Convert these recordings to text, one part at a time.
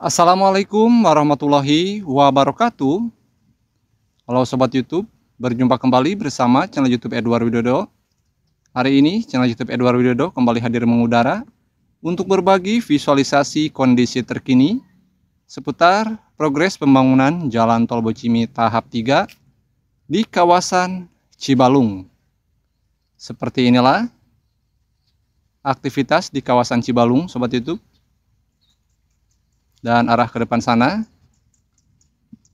Assalamualaikum warahmatullahi wabarakatuh. Halo sobat YouTube, berjumpa kembali bersama channel YouTube Edward Widodo. Hari ini channel YouTube Edward Widodo kembali hadir mengudara untuk berbagi visualisasi kondisi terkini seputar progres pembangunan Jalan Tol Bocimi tahap 3 di kawasan Cibalung. Seperti inilah aktivitas di kawasan Cibalung sobat YouTube dan arah ke depan sana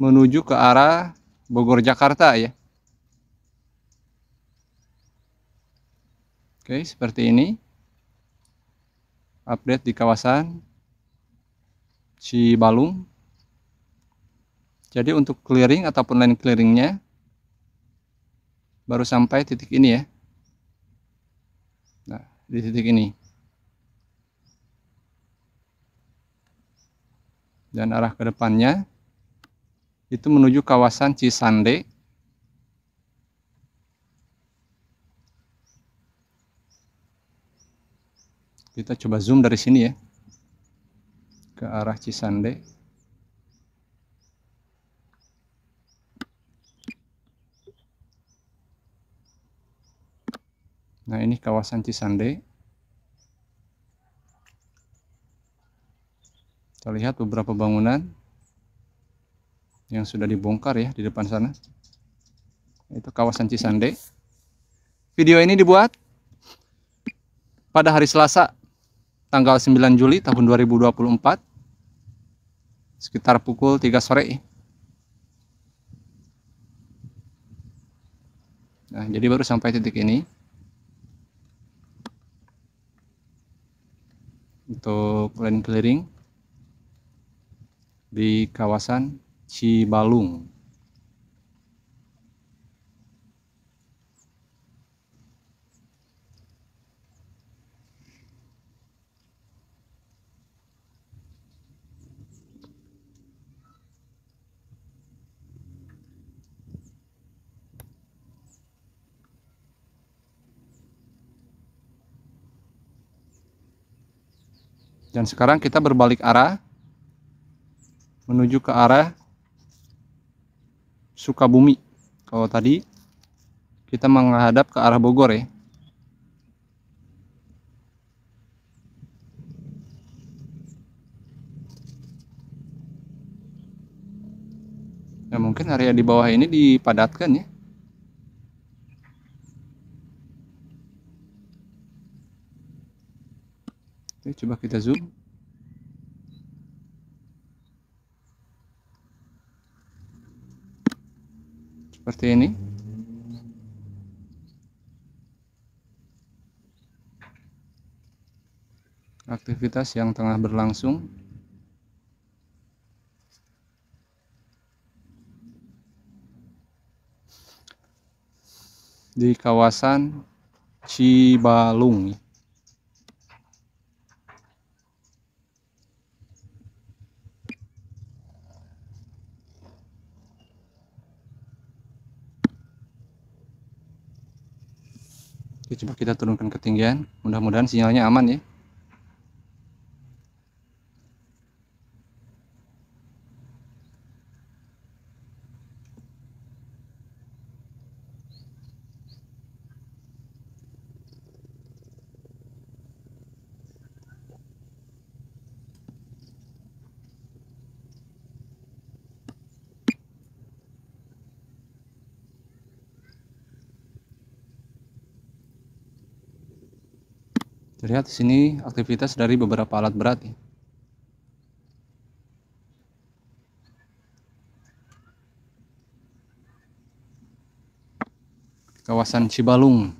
menuju ke arah Bogor Jakarta ya. Oke, seperti ini. Update di kawasan Cibalung. Jadi untuk clearing ataupun lain clearingnya baru sampai titik ini ya. Nah, di titik ini. dan arah ke depannya itu menuju kawasan Cisande kita coba zoom dari sini ya ke arah Cisande nah ini kawasan Cisande Kita lihat beberapa bangunan yang sudah dibongkar ya di depan sana. Itu kawasan Cisande. Video ini dibuat pada hari Selasa tanggal 9 Juli tahun 2024 sekitar pukul 3 sore. Nah, jadi baru sampai titik ini. untuk land clearing di kawasan Cibalung. Dan sekarang kita berbalik arah menuju ke arah Sukabumi. Kalau tadi kita menghadap ke arah Bogor ya. Ya mungkin area di bawah ini dipadatkan ya. Oke, coba kita zoom. seperti ini aktivitas yang tengah berlangsung di kawasan Cibalung Oke, coba kita turunkan ketinggian. Mudah-mudahan sinyalnya aman ya. Terlihat di sini aktivitas dari beberapa alat berat ya. Kawasan Cibalung.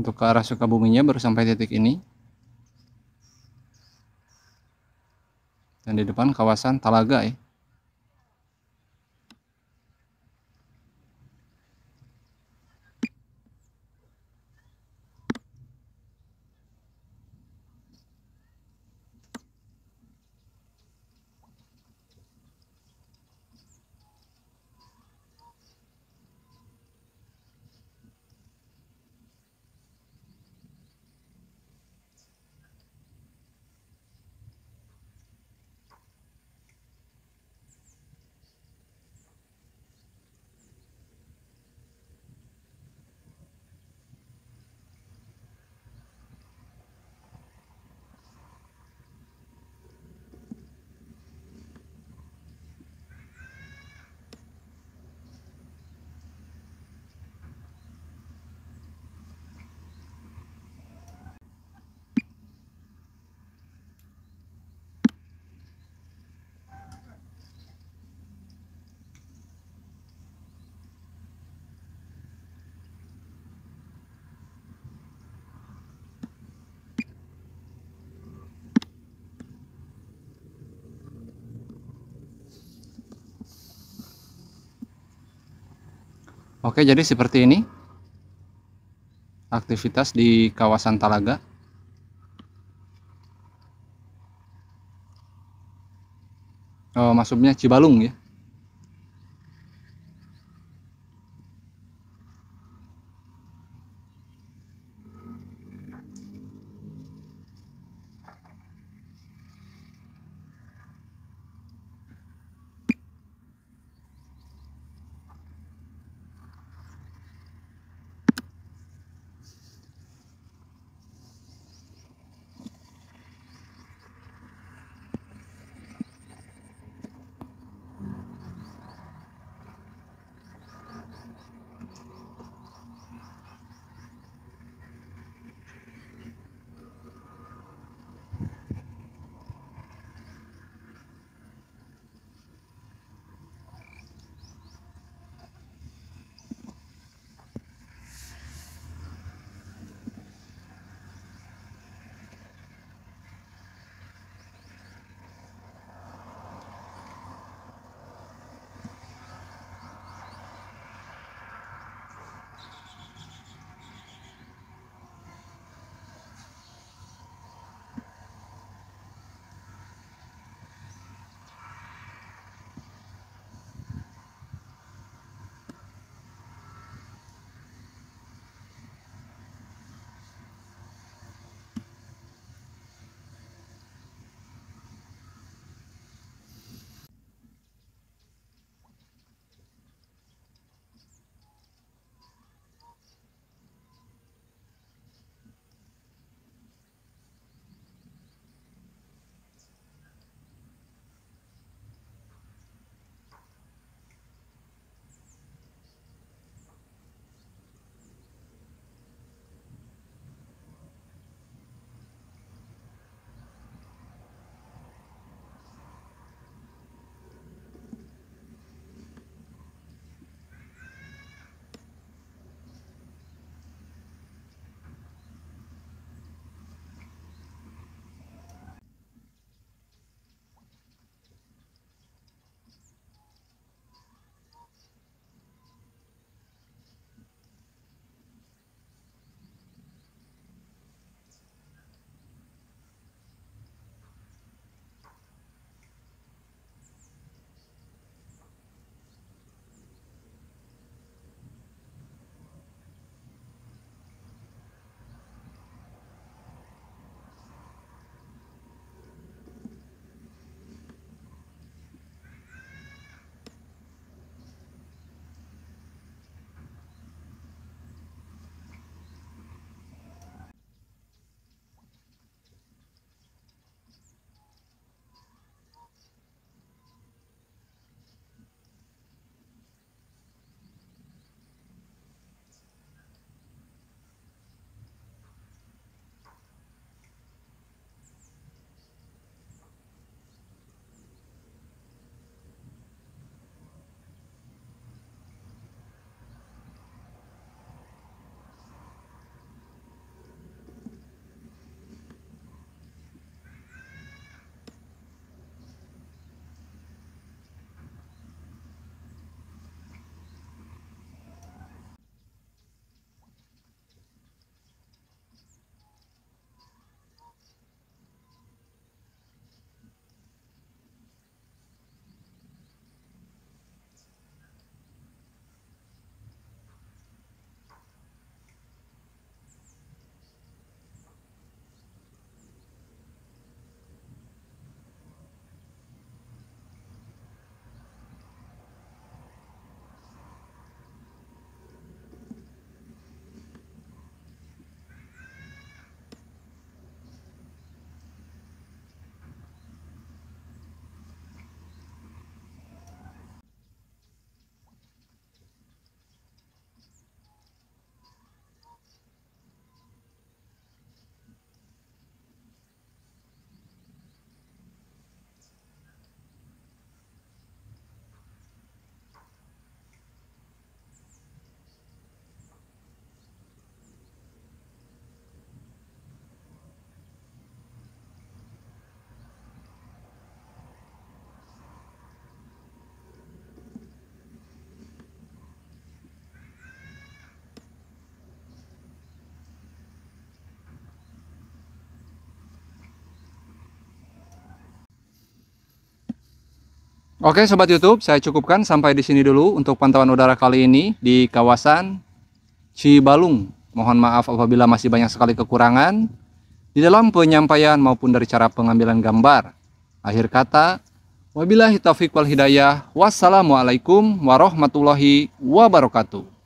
untuk ke arah Sukabuminya baru sampai titik ini dan di depan kawasan Talaga ya Oke, jadi seperti ini aktivitas di kawasan Talaga. Oh, masuknya Cibalung ya. Oke sobat YouTube, saya cukupkan sampai di sini dulu untuk pantauan udara kali ini di kawasan Cibalung. Mohon maaf apabila masih banyak sekali kekurangan di dalam penyampaian maupun dari cara pengambilan gambar. Akhir kata, wabillahi taufiq wal hidayah. Wassalamualaikum warahmatullahi wabarakatuh.